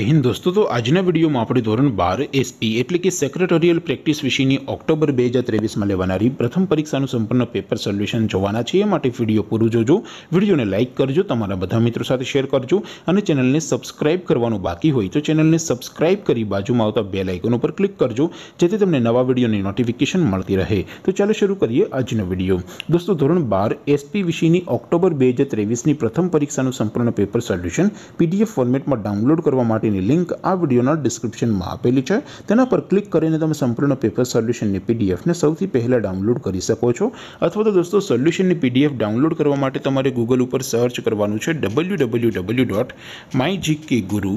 હે મિત્રો તો આજના વિડિયોમાં આપણે ધોરણ 12 SP એટલે કે સેક્રેટરીયલ પ્રેક્ટિસ વિષયની ઓક્ટોબર 2023 માં લેવાણારી પ્રથમ પરીક્ષાનું સંપૂર્ણ પેપર સોલ્યુશન જોવાના છે એ માટે વિડિયો પૂરો જોજો વિડિયોને લાઈક કરજો તમારા બધા મિત્રો સાથે શેર કરજો અને ચેનલને સબ્સ્ક્રાઇબ કરવાનું બાકી હોય તો ચેનલને સબ્સ્ક્રાઇબ કરી બાજુમાં આવતો બેલ આઇકન ઉપર ક્લિક કરજો જેથી તમને નવા વિડિયોની નોટિફિકેશન મળતી રહે તો ચાલો શરૂ કરીએ આજનો વિડિયો દોસ્તો ધોરણ 12 SP વિષયની ઓક્ટોબર 2023 ની પ્રથમ પરીક્ષાનું સંપૂર્ણ પેપર સોલ્યુશન PDF ફોર્મેટમાં ડાઉનલોડ કરવા માટે પેલી લિંક આ વિડિયોના ડિસ્ક્રિપ્શનમાં આપેલી છે તેના પર ક્લિક કરીને તમે સંપૂર્ણ પેપર સોલ્યુશન ની પીડીએફ ને સૌથી પહેલા ડાઉનલોડ કરી શકો છો અથવા તો દોસ્તો સોલ્યુશન ની પીડીએફ ડાઉનલોડ કરવા માટે તમારે Google ઉપર સર્ચ કરવાનું છે www.mygkguru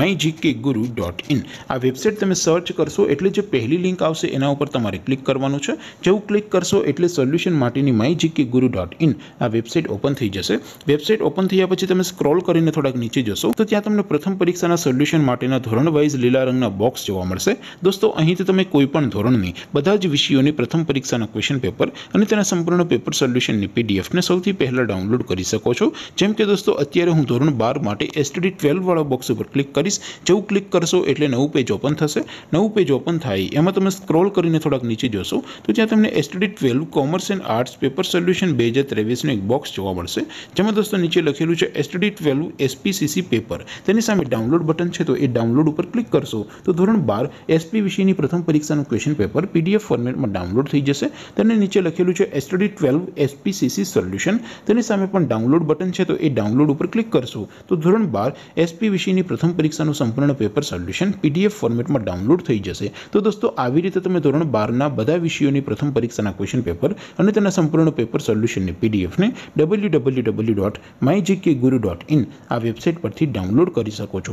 mygkguru.in આ વેબસાઈટ તમે સર્ચ કરશો એટલે જે પહેલી લિંક આવશે એના ઉપર તમારે ક્લિક કરવાનું છે જેવું ક્લિક કરશો એટલે સોલ્યુશન માટેની mygkguru.in આ વેબસાઈટ ઓપન થઈ જશે વેબસાઈટ ઓપન થઈયા પછી તમે સ્ક્રોલ કરીને થોડક નીચે જશો તો ત્યાં તમને પ્રથમ પરીક્ષાના સોલ્યુશન માટેનો ધોરણ વાઇઝ લીલા રંગનો બોક્સ જોવા મળશે દોસ્તો અહીંથી તમે કોઈપણ ધોરણની બધા જ વિષયોની પ્રથમ પરીક્ષાનો ક્વેશ્ચન પેપર અને તેના સંપૂર્ણ પેપર સોલ્યુશનની પીડીએફ ને સૌથી પહેલા ડાઉનલોડ કરી શકો છો જેમ કે દોસ્તો અત્યારે હું ધોરણ 12 માટે STD 12 વાળો બોક્સ ઉપર ક્લિક કરીશ જેઉ ક્લિક કરશો એટલે નવું પેજ ઓપન થશે નવું પેજ ઓપન થાય એમાં તમે સ્ક્રોલ કરીને થોડક નીચે જોશો તો ત્યાં તમને STD 12 લુ commerce and arts paper solution 2023 નો એક બોક્સ જોવા મળશે જેમ કે દોસ્તો નીચે લખેલું છે STD 12 SPCCC પેપર તેની સાથે ડાઉનલોડ બટન છે તો એ ડાઉનલોડ ઉપર ક્લિક કરશો તો ધોરણ 12 SPVC ની પ્રથમ પરીક્ષા નું ક્વેશ્ચન પેપર PDF ફોર્મેટમાં ડાઉનલોડ થઈ જશે તમને નીચે લખેલું છે સ્ટડી 12 SPCCC સોલ્યુશન તેની સામે પણ ડાઉનલોડ બટન છે તો એ ડાઉનલોડ ઉપર ક્લિક કરશો તો ધોરણ 12 SPVC ની પ્રથમ પરીક્ષા નું સંપૂર્ણ પેપર સોલ્યુશન PDF ફોર્મેટમાં ડાઉનલોડ થઈ જશે તો દોસ્તો આવી રીતે તમે ધોરણ 12 ના બધા વિષયો ની પ્રથમ પરીક્ષા ના ક્વેશ્ચન પેપર અને તેના સંપૂર્ણ પેપર સોલ્યુશન ને PDF ને www.mygkguru.in આ વેબસાઈટ પરથી ડાઉનલોડ કરી શકો છો